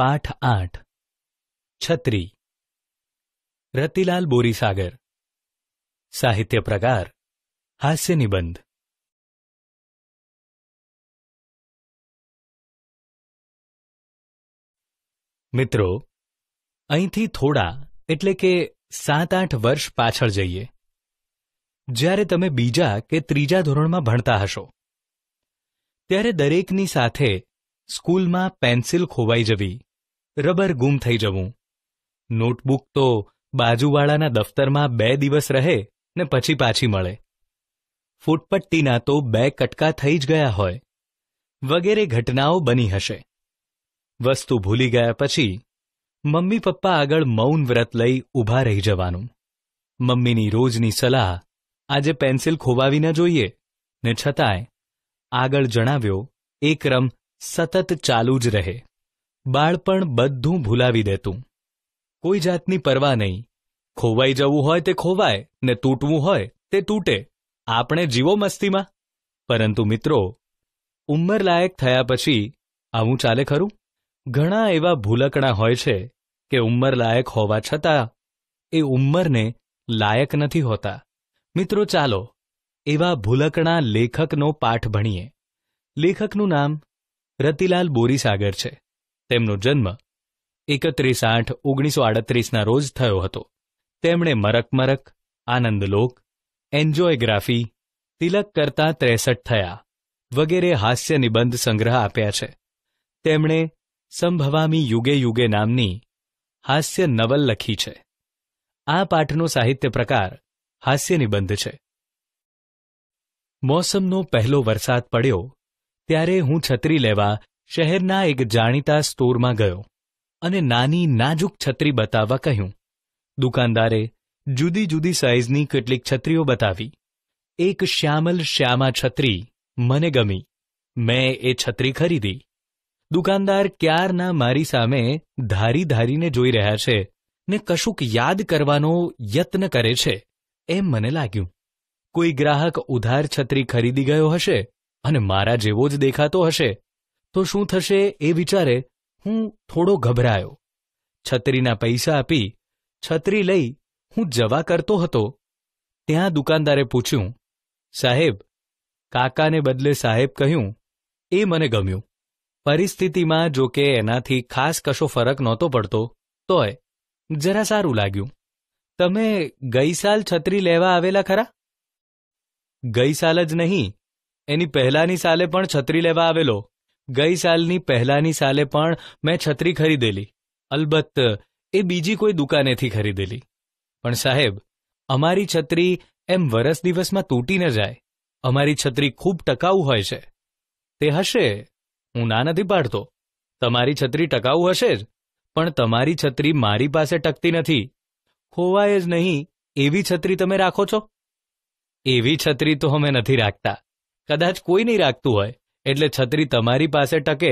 પાઠ આઠ છત્રી રતિલાલ બોરીસાગર સાહિત્ય પ્રકાર હાસ્ય નિબંધ મિત્રો અહીંથી થોડા એટલે કે સાત આઠ વર્ષ પાછળ જઈએ જ્યારે તમે બીજા કે ત્રીજા ધોરણમાં ભણતા હશો ત્યારે દરેકની સાથે સ્કૂલમાં પેન્સિલ ખોવાઈ જવી રબર ગુમ થઈ જવું નોટબુક તો બાજુવાળાના દફતરમાં બે દિવસ રહે ને પછી પાછી મળે ફૂટપટ્ટીના તો બે કટકા થઈ જ ગયા હોય વગેરે ઘટનાઓ બની હશે વસ્તુ ભૂલી ગયા પછી મમ્મી પપ્પા આગળ મૌન વ્રત લઈ ઊભા રહી જવાનું મમ્મીની રોજની સલાહ આજે પેન્સિલ ખોવાવી ન જોઈએ ને છતાંય આગળ જણાવ્યો એ ક્રમ સતત ચાલુ જ રહે બાળપણ બધું ભૂલાવી દેતું કોઈ જાતની પરવા નહીં ખોવાઈ જવું હોય તે ખોવાય ને તૂટવું હોય તે તૂટે આપણે જીવો મસ્તીમાં પરંતુ મિત્રો ઉંમર લાયક થયા પછી આવું ચાલે ખરું ઘણા એવા ભૂલકણા હોય છે કે ઉંમર લાયક હોવા છતાં એ ઉંમરને લાયક નથી હોતા મિત્રો ચાલો એવા ભૂલકણા લેખકનો પાઠ ભણીએ લેખકનું નામ રતિલાલ બોરીસાગર છે તેમનો જન્મ એકત્રીસ આઠ ઓગણીસો આડત્રીસના રોજ થયો હતો તેમણે મરક મરક આનંદલોક એન્જોયગ્રાફી તિલક કરતા ત્રેસઠ થયા વગેરે હાસ્ય નિબંધ સંગ્રહ આપ્યા છે તેમણે સંભવામી યુગે યુગે નામની હાસ્ય નવલ લખી છે આ પાઠનો સાહિત્ય પ્રકાર હાસ્ય નિબંધ છે મોસમનો પહેલો વરસાદ પડ્યો ત્યારે હું છત્રી લેવા શહેરના એક જાણીતા સ્ટોરમાં ગયો અને નાની નાજુક છત્રી બતાવવા કહ્યું દુકાનદારે જુદી જુદી સાઇઝની કેટલીક છત્રીઓ બતાવી એક શ્યામલ શ્યામા છત્રી મને ગમી મેં એ છત્રી ખરીદી દુકાનદાર ક્યારના મારી સામે ધારી ધારીને જોઈ રહ્યા છે ને કશુંક યાદ કરવાનો યત્ન કરે છે એમ મને લાગ્યું કોઈ ગ્રાહક ઉધાર છત્રી ખરીદી ગયો હશે અને મારા જેવો જ દેખાતો હશે તો શું થશે એ વિચારે હું થોડો ગભરાયો છત્રીના પૈસા આપી છત્રી લઈ હું જવા કરતો હતો ત્યાં દુકાનદારે પૂછ્યું સાહેબ કાકાને બદલે સાહેબ કહ્યું એ મને ગમ્યું પરિસ્થિતિમાં જો કે એનાથી ખાસ કશો ફરક નહોતો પડતો તોય જરા સારું લાગ્યું તમે ગઈ સાલ છત્રી લેવા આવેલા ખરા ગઈ સાલ જ નહીં એની પહેલાની સાલે પણ છત્રી લેવા આવેલો ગઈ સાલની પહેલાની સાલે પણ મેં છત્રી ખરીદેલી અલબત્ત એ બીજી કોઈ દુકાનેથી ખરીદેલી પણ સાહેબ અમારી છત્રી એમ વરસ દિવસમાં તૂટી ન જાય અમારી છત્રી ખૂબ ટકાઉ હોય છે તે હશે હું ના નથી પાડતો તમારી છત્રી ટકાઉ હશે જ પણ તમારી છત્રી મારી પાસે ટકતી નથી ખોવાય જ નહીં એવી છત્રી તમે રાખો છો એવી છત્રી તો અમે નથી રાખતા કદાચ કોઈ નહીં રાખતું હોય એટલે છત્રી તમારી પાસે ટકે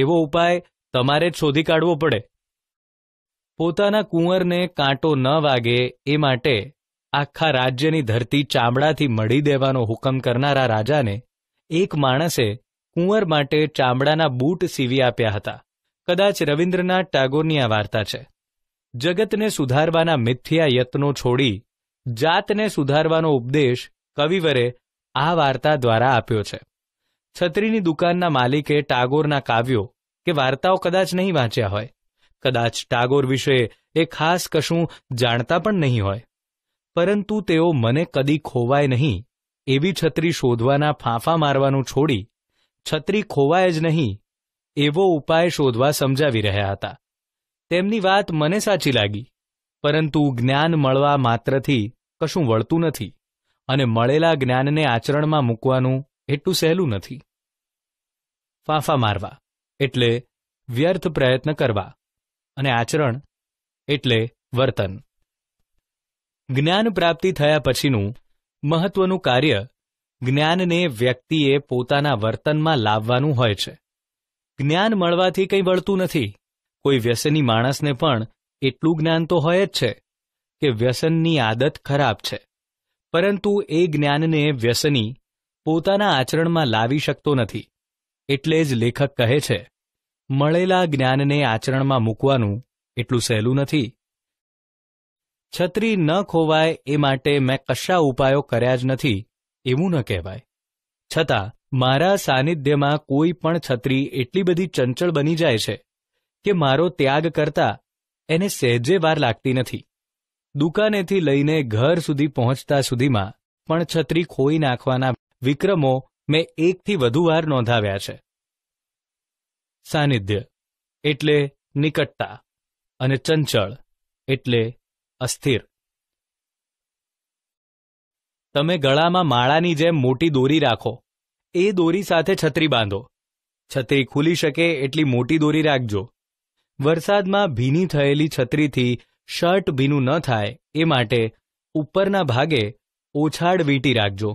એવો ઉપાય તમારે જ શોધી કાઢવો પડે પોતાના કુંવરને કાંટો ન વાગે એ માટે આખા રાજ્યની ધરતી ચામડાથી મળી દેવાનો હુકમ કરનારા રાજાને એક માણસે કુંવર માટે ચામડાના બૂટ સીવી આપ્યા હતા કદાચ રવિન્દ્રનાથ ટાગોરની આ વાર્તા છે જગતને સુધારવાના મિથ્યા યત્નો છોડી જાતને સુધારવાનો ઉપદેશ કવિવરે આ વાર્તા દ્વારા આપ્યો છે છત્રીની દુકાનના માલિકે ટાગોરના કાવ્યો કે વાર્તાઓ કદાચ નહીં વાંચ્યા હોય કદાચ ટાગોર વિશે એ ખાસ કશું જાણતા પણ નહીં હોય પરંતુ તેઓ મને કદી ખોવાય નહીં એવી છત્રી શોધવાના ફાંફા મારવાનું છોડી છત્રી ખોવાય જ નહીં એવો ઉપાય શોધવા સમજાવી રહ્યા હતા તેમની વાત મને સાચી લાગી પરંતુ જ્ઞાન મળવા માત્રથી કશું વળતું નથી અને મળેલા જ્ઞાનને આચરણમાં મૂકવાનું એટલું સહેલું નથી ફાંફા મારવા એટલે વ્યર્થ પ્રયત્ન કરવા અને આચરણ એટલે વર્તન જ્ઞાન પ્રાપ્તિ થયા પછીનું મહત્વનું કાર્ય જ્ઞાનને વ્યક્તિએ પોતાના વર્તનમાં લાવવાનું હોય છે જ્ઞાન મળવાથી કંઈ વળતું નથી કોઈ વ્યસની માણસને પણ એટલું જ્ઞાન તો હોય જ છે કે વ્યસનની આદત ખરાબ છે પરંતુ એ જ્ઞાનને વ્યસની પોતાના આચરણમાં લાવી શકતો નથી એટલે જ લેખક કહે છે મળેલા જ્ઞાનને આચરણમાં મૂકવાનું એટલું સહેલું નથી છત્રી ન ખોવાય એ માટે મેં કશા ઉપાયો કર્યા જ નથી એવું ન કહેવાય છતાં મારા સાનિધ્યમાં કોઈ પણ છત્રી એટલી બધી ચંચળ બની જાય છે કે મારો ત્યાગ કરતા એને સહેજે વાર લાગતી નથી દુકાનેથી લઈને ઘર સુધી પહોંચતા સુધીમાં પણ છત્રી ખોઈ નાખવાના વિક્રમો મેં એકથી વધુ વાર નોંધાવ્યા છે સાનિધ્ય એટલે નિકટતા અને ચંચળ એટલે અસ્થિર તમે ગળામાં માળાની જેમ મોટી દોરી રાખો એ દોરી સાથે છત્રી બાંધો છત્રી ખુલી શકે એટલી મોટી દોરી રાખજો વરસાદમાં ભીની થયેલી છત્રીથી શર્ટ ભીનું ન થાય એ માટે ઉપરના ભાગે ઓછાડ વીંટી રાખજો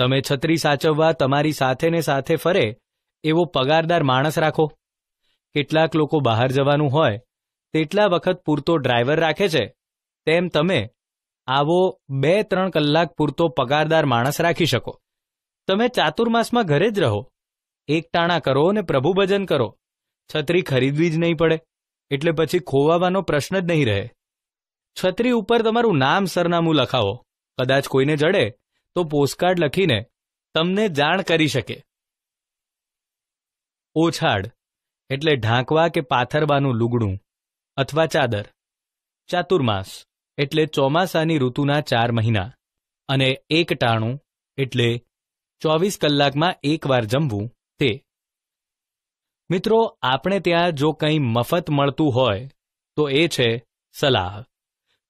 તમે છત્રી સાચવવા તમારી સાથેને સાથે ફરે એવો પગારદાર માણસ રાખો કેટલાક લોકો બહાર જવાનું હોય તેટલા વખત પૂરતો ડ્રાઈવર રાખે છે તેમ તમે આવો બે ત્રણ કલાક પૂરતો પગારદાર માણસ રાખી શકો તમે ચાતુર્માસમાં ઘરે જ રહો એકટાણા કરો અને પ્રભુ ભજન કરો છત્રી ખરીદવી જ નહીં પડે એટલે પછી ખોવાવાનો પ્રશ્ન જ નહીં રહે છત્રી ઉપર તમારું નામ સરનામું લખાવો કદાચ કોઈને જડે તો પોસ્ટકાર્ડ લખીને તમને જાણ કરી શકે ઓછાડ એટલે ઢાંકવા કે પાથરવાનું લુગડું અથવા ચાદર ચાતુર્માસ એટલે ચોમાસાની ઋતુના ચાર મહિના અને એક ટાણું એટલે ચોવીસ કલાકમાં એકવાર જમવું તે મિત્રો આપણે ત્યાં જો કંઈ મફત મળતું હોય તો એ છે સલાહ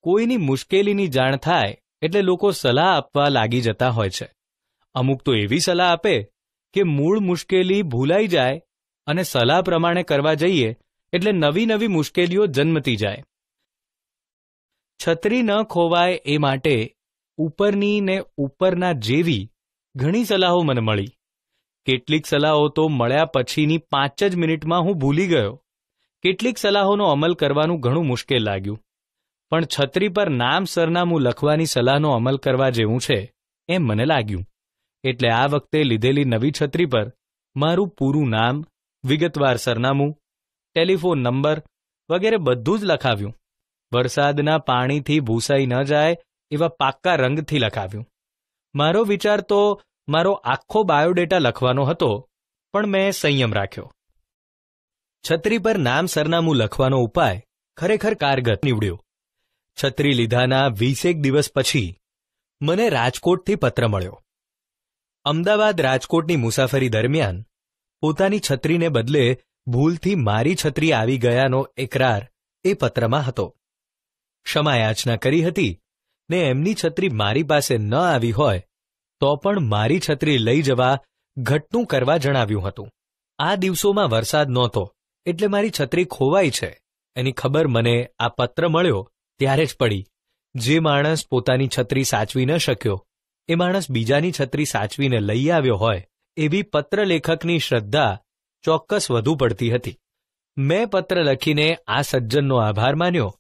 કોઈની મુશ્કેલીની જાણ થાય એટલે લોકો સલાહ આપવા લાગી જતા હોય છે અમુક તો એવી સલાહ આપે કે મૂળ મુશ્કેલી ભૂલાઈ જાય અને સલાહ પ્રમાણે કરવા જઈએ એટલે નવી નવી મુશ્કેલીઓ જન્મતી જાય છત્રી ન ખોવાય એ માટે ઉપરની ને ઉપરના જેવી ઘણી સલાહો મને મળી કેટલીક સલાહો તો મળ્યા પછીની પાંચ જ મિનિટમાં હું ભૂલી ગયો કેટલીક સલાહોનો અમલ કરવાનું ઘણું મુશ્કેલ લાગ્યું પણ છત્રી પર નામ સરનામું લખવાની સલાહનો અમલ કરવા જેવું છે એમ મને લાગ્યું એટલે આ વખતે લીધેલી નવી છત્રી પર મારું પૂરું નામ વિગતવાર સરનામું ટેલિફોન નંબર વગેરે બધું જ લખાવ્યું વરસાદના પાણીથી ભૂસાઈ ન જાય એવા પાક્કા રંગથી લખાવ્યું મારો વિચાર તો મારો આખો બાયોડેટા લખવાનો હતો પણ મેં સંયમ રાખ્યો છત્રી પર નામ સરનામું લખવાનો ઉપાય ખરેખર કારગત નીવડ્યો છત્રી લીધાના વીસેક દિવસ પછી મને રાજકોટથી પત્ર મળ્યો અમદાવાદ રાજકોટની મુસાફરી દરમિયાન પોતાની છત્રીને બદલે ભૂલથી મારી છત્રી આવી ગયાનો એકરાર એ પત્રમાં હતો ક્ષમા યાચના કરી હતી ને એમની છત્રી મારી પાસે ન આવી હોય તો પણ મારી છત્રી લઈ જવા ઘટનું કરવા જણાવ્યું હતું આ દિવસોમાં વરસાદ નહોતો એટલે મારી છત્રી ખોવાઈ છે એની ખબર મને આ પત્ર મળ્યો ત્યારે જ પડી જે માણસ પોતાની છત્રી સાચવી ન શક્યો એ માણસ બીજાની છત્રી સાચવીને લઈ આવ્યો હોય એવી પત્ર લેખકની શ્રદ્ધા ચોક્કસ વધુ પડતી હતી મેં પત્ર લખીને આ સજ્જનનો આભાર માન્યો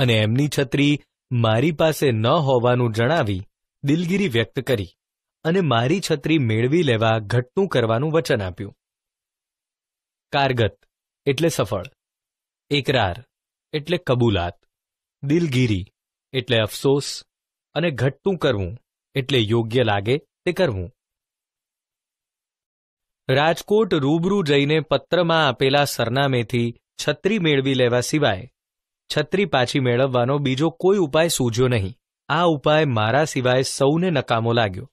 અને એમની છત્રી મારી પાસે ન હોવાનું જણાવી દિલગીરી વ્યક્ત કરી અને મારી છત્રી મેળવી લેવા ઘટતું કરવાનું વચન આપ્યું કારગત એટલે સફળ એકરાર એટલે કબૂલાત દિલગીરી એટલે અફસોસ અને ઘટતું કરવું એટલે યોગ્ય લાગે તે કરવું રાજકોટ રૂબરૂ જઈને પત્રમાં આપેલા સરનામેથી છત્રી મેળવી લેવા સિવાય છત્રી પાછી મેળવવાનો બીજો કોઈ ઉપાય સૂઝ્યો નહીં આ ઉપાય મારા સિવાય સૌને નકામો લાગ્યો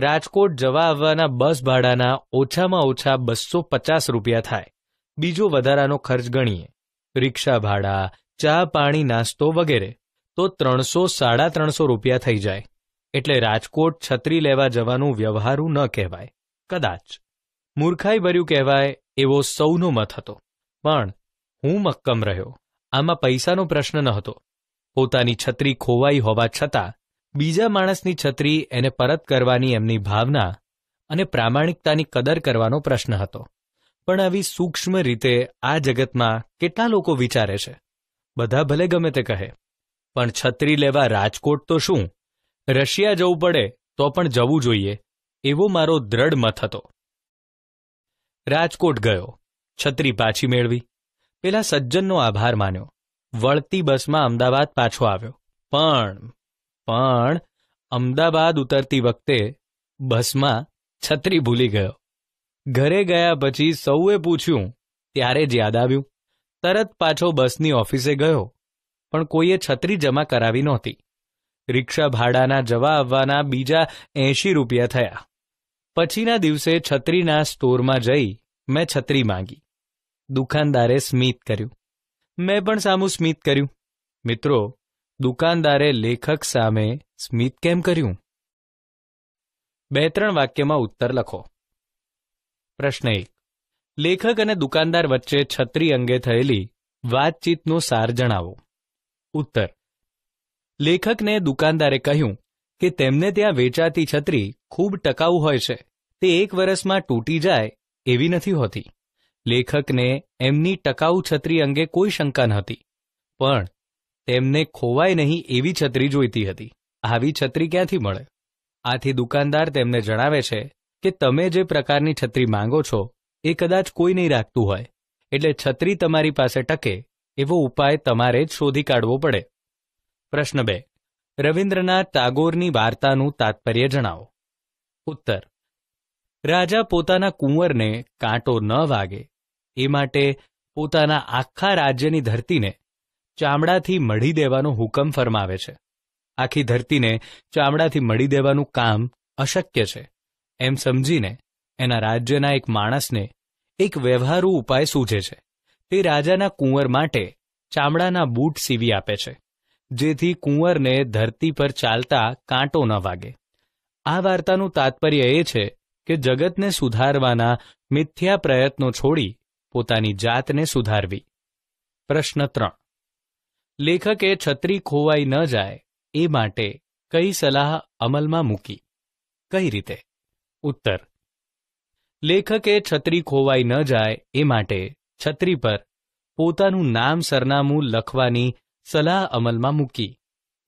રાજકોટ જવા આવવાના બસ ભાડાના ઓછામાં ઓછા બસો પચાસ રૂપિયા થાય બીજો વધારાનો ખર્ચ ગણીએ રિક્ષા ભાડા ચા પાણી નાસ્તો વગેરે તો ત્રણસો સાડા ત્રણસો રૂપિયા થઈ જાય એટલે રાજકોટ છત્રી લેવા જવાનું વ્યવહારુ ન કહેવાય કદાચ મૂર્ખાઈભર્યું કહેવાય એવો સૌનો મત હતો પણ હું મક્કમ રહ્યો આમાં પૈસાનો પ્રશ્ન ન હતો પોતાની છત્રી ખોવાઈ હોવા છતાં બીજા માણસની છત્રી એને પરત કરવાની એમની ભાવના અને પ્રામાણિકતાની કદર કરવાનો પ્રશ્ન હતો પણ આવી સૂક્ષ્મ રીતે આ જગતમાં કેટલા લોકો વિચારે છે બધા ભલે ગમે તે કહે પણ છત્રી લેવા રાજકોટ તો શું રશિયા જવું પડે તો પણ જવું જોઈએ એવો મારો દ્રઢ મત હતો રાજકોટ ગયો છત્રી પાછી મેળવી પેલા સજ્જનનો આભાર માન્યો વળતી બસમાં અમદાવાદ પાછો આવ્યો પણ પણ અમદાવાદ ઉતરતી વખતે બસમાં છત્રી ભૂલી ગયો ઘરે ગયા પછી સૌએ પૂછ્યું ત્યારે જ યાદ આવ્યું તરત પાછો બસની ઓફિસે ગયો પણ કોઈએ છત્રી જમા કરાવી નહોતી રિક્ષા ભાડાના જવા આવવાના બીજા એંશી રૂપિયા થયા પછીના દિવસે છત્રીના સ્ટોરમાં જઈ મેં છત્રી માંગી દુકાનદારે સ્મિત કર્યું મેં પણ સામું સ્મિત કર્યું મિત્રો દુકાનદારે લેખક સામે સ્મિત કેમ કર્યું બે ત્રણ વાક્યમાં ઉત્તર લખો પ્રશ્ન એક લેખક અને દુકાનદાર વચ્ચે છત્રી અંગે થયેલી વાતચીતનો સાર જણાવો ઉત્તર લેખકને દુકાનદારે કહ્યું કે તેમને ત્યાં વેચાતી છત્રી ખૂબ ટકાઉ હોય છે તે એક વર્ષમાં તૂટી જાય એવી નથી હોતી લેખકને એમની ટકાઉ છત્રી અંગે કોઈ શંકા નહોતી પણ તેમને ખોવાય નહીં એવી છત્રી જોઈતી હતી આવી છત્રી ક્યાંથી મળે આથી દુકાનદાર તેમને જણાવે છે કે તમે જે પ્રકારની છત્રી માંગો છો એ કદાચ કોઈ નહીં રાખતું હોય એટલે છત્રી તમારી પાસે ટકે એવો ઉપાય તમારે જ શોધી કાઢવો પડે પ્રશ્ન બે રવિન્દ્રનાથ ટાગોરની વાર્તાનું તાત્પર્ય જણાવો ઉત્તર રાજા પોતાના કુંવરને કાંટો ન વાગે એ માટે પોતાના આખા રાજ્યની ધરતીને ચામડાથી મળી દેવાનો હુકમ ફરમાવે છે આખી ધરતીને ચામડાથી મળી દેવાનું કામ અશક્ય છે એમ સમજીને એના રાજ્યના એક માણસને એક વ્યવહારુ ઉપાય સૂઝે છે તે રાજાના કુંવર માટે ચામડાના બૂટ સીવી આપે છે જેથી કુંવરને ધરતી પર ચાલતા કાંટો ન વાગે આ વાર્તાનું તાત્પર્ય એ છે કે જગતને સુધારવાના મિથ્યા પ્રયત્નો છોડી પોતાની જાતને સુધારવી પ્રશ્ન ત્રણ લેખકે છત્રી ખોવાઈ ન જાય એ માટે કઈ સલાહ અમલમાં મૂકી કઈ રીતે ઉત્તર લેખકે છત્રી ખોવાઈ ન જાય એ માટે છત્રી પર પોતાનું નામ સરનામું લખવાની સલાહ અમલમાં મૂકી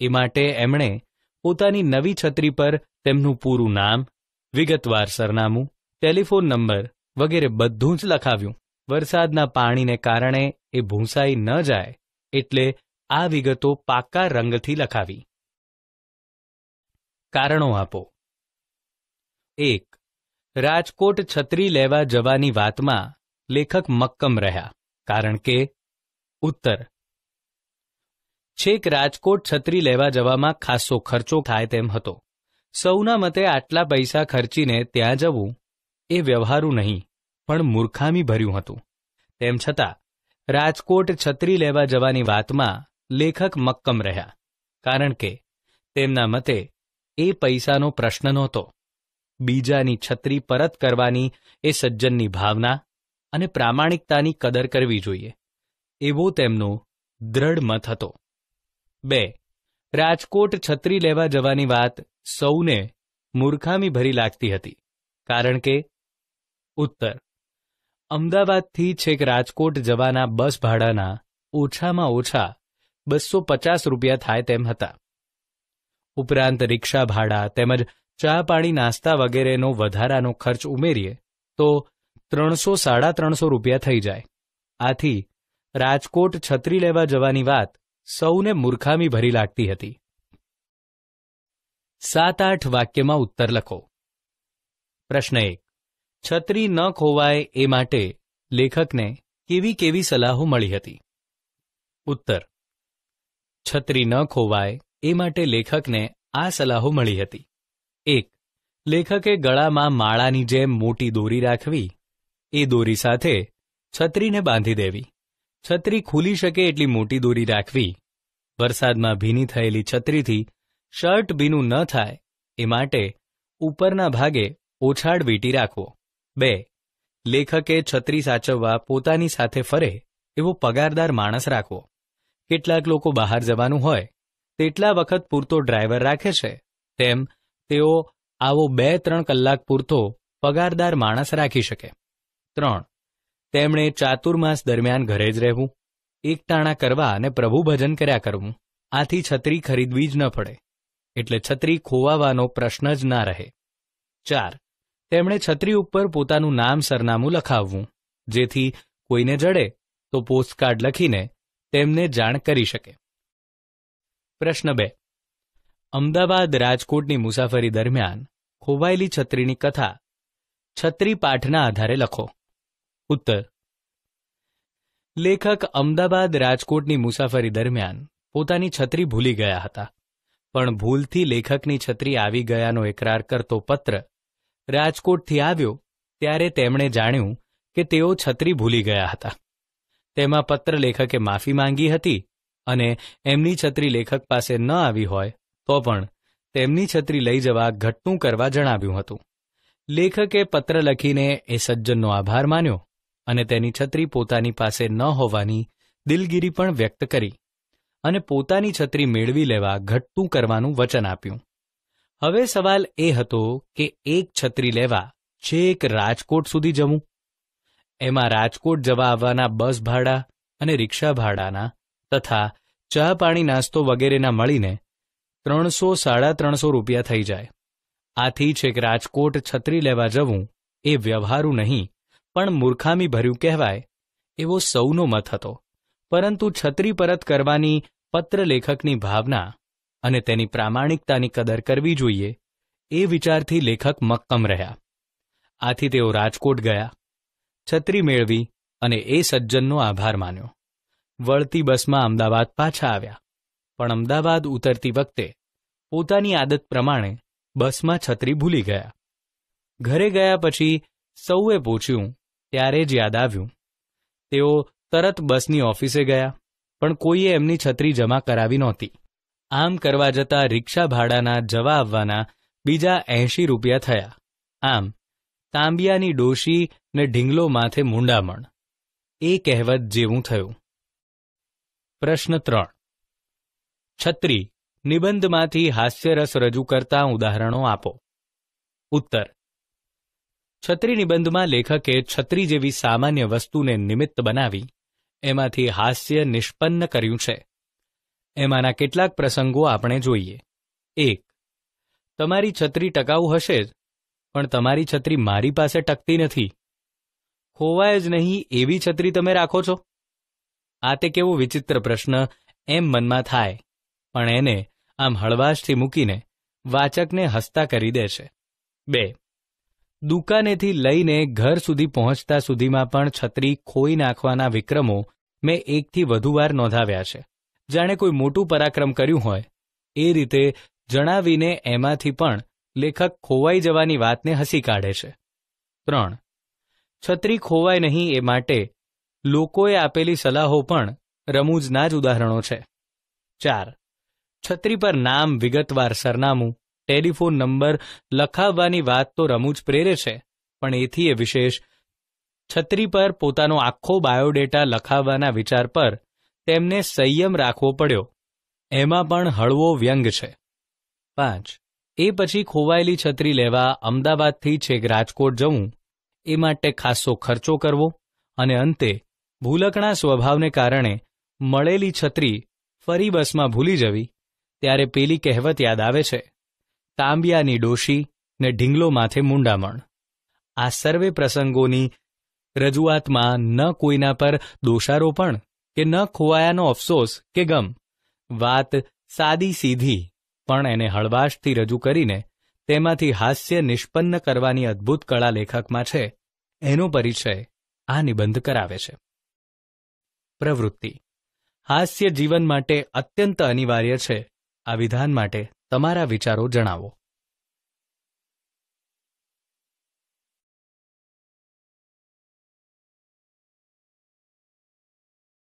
એ માટે એમણે પોતાની નવી છત્રી પર તેમનું પૂરું નામ વિગતવાર સરનામું ટેલિફોન નંબર વગેરે બધું જ લખાવ્યું વરસાદના પાણીને કારણે એ ભૂંસાઈ ન જાય એટલે આ વિગતો પાક્કા રંગથી લખાવી કારણો આપો એક રાજકોટ છત્રી લેવા જવાની વાતમાં લેખક મક્કમ રહ્યા કારણ કે ઉત્તર છેક રાજકોટ છત્રી લેવા જવામાં ખાસો ખર્ચો થાય તેમ હતો સૌના મતે આટલા પૈસા ખર્ચીને ત્યાં જવું એ વ્યવહારુ નહીં પણ મૂર્ખામી ભર્યું હતું તેમ છતાં રાજકોટ છત્રી લેવા જવાની વાતમાં લેખક મક્કમ રહ્યા કારણ કે તેમના મતે એ પૈસાનો પ્રશ્ન નહોતો બીજાની છત્રી પરત કરવાની એ સજ્જનની ભાવના અને પ્રામાણિકતાની કદર કરવી જોઈએ એવો તેમનો દ્રઢ મત હતો બે રાજકોટ છત્રી લેવા જવાની વાત સૌને મૂર્ખામી ભરી લાગતી હતી કારણ કે ઉત્તર અમદાવાદથી છેક રાજકોટ જવાના બસ ભાડાના ઓછામાં ઓછા બસો પચાસ રૂપિયા થાય તેમ હતા ઉપરાંત રિક્ષા ભાડા તેમજ ચા પાણી નાસ્તા વગેરેનો વધારાનો ખર્ચ ઉમેરીએ તો ત્રણસો સાડા ત્રણસો રૂપિયા થઈ જાય આથી રાજકોટ છત્રી લેવા જવાની વાત સૌને મૂર્ખામી ભરી લાગતી હતી સાત આઠ વાક્યમાં ઉત્તર લખો પ્રશ્ન એક છત્રી ન ખોવાય એ માટે લેખકને કેવી કેવી સલાહો મળી હતી ઉત્તર છત્રી ન ખોવાય એ માટે લેખકને આ સલાહો મળી હતી એક લેખકે ગળામાં માળાની જેમ મોટી દોરી રાખવી એ દોરી સાથે છત્રીને બાંધી દેવી છત્રી ખુલી શકે એટલી મોટી દોરી રાખવી વરસાદમાં ભીની થયેલી છત્રીથી શર્ટ ભીનું ન થાય એ માટે ઉપરના ભાગે ઓછાડ વીટી રાખવો બે લેખકે છત્રી સાચવવા પોતાની સાથે ફરે એવો પગારદાર માણસ રાખવો કેટલાક લોકો બહાર જવાનું હોય તેટલા વખત પૂરતો ડ્રાઈવર રાખે છે તેમ તેઓ આવો બે ત્રણ કલાક પૂરતો પગારદાર માણસ રાખી શકે ત્રણ તેમણે ચાતુર્માસ દરમિયાન ઘરે જ રહેવું એકટાણા કરવા અને પ્રભુ ભજન કર્યા કરવું આથી છત્રી ખરીદવી જ ન પડે એટલે છત્રી ખોવાવાનો પ્રશ્ન જ ના રહે ચાર તેમણે છત્રી ઉપર પોતાનું નામ સરનામું લખાવવું જેથી કોઈને જડે તો પોસ્ટકાર્ડ લખીને તેમને જાણ કરી શકે પ્રશ્ન બે અમદાવાદ રાજકોટની મુસાફરી દરમિયાન ખોવાયેલી છત્રીની કથા છત્રી પાઠના આધારે લખો ઉત્તર લેખક અમદાવાદ રાજકોટની મુસાફરી દરમિયાન પોતાની છત્રી ભૂલી ગયા હતા પણ ભૂલથી લેખકની છત્રી આવી ગયાનો એકરાર કરતો પત્ર રાજકોટથી આવ્યો ત્યારે તેમણે જાણ્યું કે તેઓ છત્રી ભૂલી ગયા હતા તેમાં પત્ર લેખકે માફી માંગી હતી અને એમની છત્રી લેખક પાસે ન આવી હોય તો પણ તેમની છત્રી લઈ જવા ઘટતું કરવા જણાવ્યું હતું લેખકે પત્ર લખીને એ સજ્જનનો આભાર માન્યો અને તેની છત્રી પોતાની પાસે ન હોવાની દિલગીરી પણ વ્યક્ત કરી અને પોતાની છત્રી મેળવી લેવા ઘટતું કરવાનું વચન આપ્યું હવે સવાલ એ હતો કે એક છત્રી લેવા છેક રાજકોટ સુધી જવું એમાં રાજકોટ જવા આવવાના બસ ભાડા અને રિક્ષા ભાડાના તથા ચા પાણી નાસ્તો વગેરેના મળીને ત્રણસો સાડા ત્રણસો રૂપિયા થઈ જાય આથી છેક રાજકોટ છત્રી લેવા જવું એ વ્યવહારુ નહીં પણ મૂર્ખામી ભર્યું કહેવાય એવો સૌનો મત હતો પરંતુ છત્રી પરત કરવાની પત્ર લેખકની ભાવના અને તેની પ્રામાણિકતાની કદર કરવી જોઈએ એ વિચારથી લેખક મક્કમ રહ્યા આથી તેઓ રાજકોટ ગયા છત્રી મેળવી અને એ સજ્જનનો આભાર માન્યો વળતી બસમાં અમદાવાદ પાછા આવ્યા પણ અમદાવાદ ઉતરતી વખતે પોતાની આદત પ્રમાણે બસમાં છત્રી ભૂલી ગયા ઘરે ગયા પછી સૌએ પૂછ્યું ત્યારે જ યાદ આવ્યું તેઓ તરત બસની ઓફિસે ગયા પણ કોઈએ એમની છત્રી જમા કરાવી નહોતી આમ કરવા જતા રિક્ષા ભાડાના જવા આવવાના બીજા એંશી રૂપિયા થયા આમ તાંબિયાની ડોશી ને ઢીંગલો માથે મૂંડામણ એ કહેવત જેવું થયું પ્રશ્ન ત્રણ છત્રી નિબંધમાંથી હાસ્યરસ રજૂ કરતા ઉદાહરણો આપો ઉત્તર છત્રી નિબંધમાં લેખકે છત્રી જેવી સામાન્ય વસ્તુને નિમિત્ત બનાવી એમાંથી હાસ્ય નિષ્પન્ન કર્યું છે એમાંના કેટલાક પ્રસંગો આપણે જોઈએ એક તમારી છત્રી ટકાઉ હશે જ પણ તમારી છત્રી મારી પાસે ટકતી નથી હોવાય જ નહીં એવી છત્રી તમે રાખો છો આ તે કેવો વિચિત્ર પ્રશ્ન એમ મનમાં થાય પણ એને આમ હળવાશથી મૂકીને વાચકને હસતા કરી દે છે બે દુકાનેથી લઈને ઘર સુધી પહોંચતા સુધીમાં પણ છત્રી ખોઈ નાખવાના વિક્રમો મેં એકથી વધુ વાર નોંધાવ્યા છે જાણે કોઈ મોટું પરાક્રમ કર્યું હોય એ રીતે જણાવીને એમાંથી પણ લેખક ખોવાઈ જવાની વાતને હસી કાઢે છે ત્રણ છત્રી ખોવાય નહીં એ માટે લોકોએ આપેલી સલાહો પણ રમૂજના જ ઉદાહરણો છે ચાર છત્રી પર નામ વિગતવાર સરનામું ટેલિફોન નંબર લખાવવાની વાત તો રમૂજ પ્રેરે છે પણ એથી એ વિશેષ છત્રી પર પોતાનો આખો બાયોડેટા લખાવવાના વિચાર પર તેમને સંયમ રાખવો પડ્યો એમાં પણ હળવો વ્યંગ છે પાંચ એ પછી ખોવાયેલી છત્રી લેવા અમદાવાદથી છેક રાજકોટ જવું એ માટે ખાસ્સો ખર્ચો કરવો અને અંતે ભૂલકણા સ્વભાવને કારણે મળેલી છત્રી ફરી બસમાં ભૂલી જવી ત્યારે પેલી કહેવત યાદ આવે છે તાંબિયાની ડોશી ને ઢીંગલો માથે મૂંડામણ આ સર્વે પ્રસંગોની રજૂઆતમાં ન કોઈના પર દોષારોપણ કે ન ખોવાયાનો અફસોસ કે ગમ વાત સાદી સીધી પણ એને હળવાશથી રજૂ કરીને તેમાંથી હાસ્ય નિષ્પન્ન કરવાની અદ્ભુત કળા લેખકમાં છે એનો પરિચય આ નિબંધ કરાવે છે પ્રવૃત્તિ હાસ્ય જીવન માટે અત્યંત અનિવાર્ય છે આ વિધાન માટે તમારા વિચારો જણાવો